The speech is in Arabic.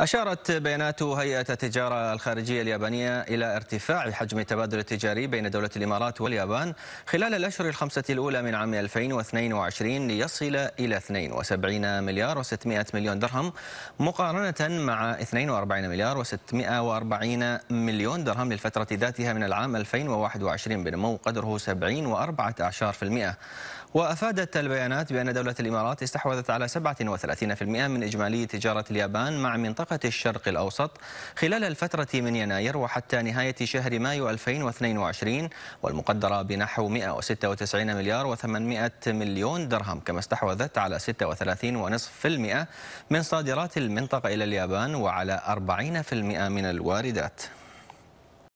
أشارت بيانات هيئة التجارة الخارجية اليابانية إلى ارتفاع حجم التبادل التجاري بين دولة الإمارات واليابان خلال الأشهر الخمسة الأولى من عام 2022 ليصل إلى 72 مليار و600 مليون درهم مقارنة مع 42 مليار و640 مليون درهم للفترة ذاتها من العام 2021 بنمو قدره 70 و أعشار في المئة وأفادت البيانات بأن دولة الإمارات استحوذت على 37% من إجمالي تجارة اليابان مع منطقة الشرق الأوسط خلال الفترة من يناير وحتى نهاية شهر مايو 2022 والمقدرة بنحو 196 مليار و800 مليون درهم كما استحوذت على 36.5% من صادرات المنطقة إلى اليابان وعلى 40% من الواردات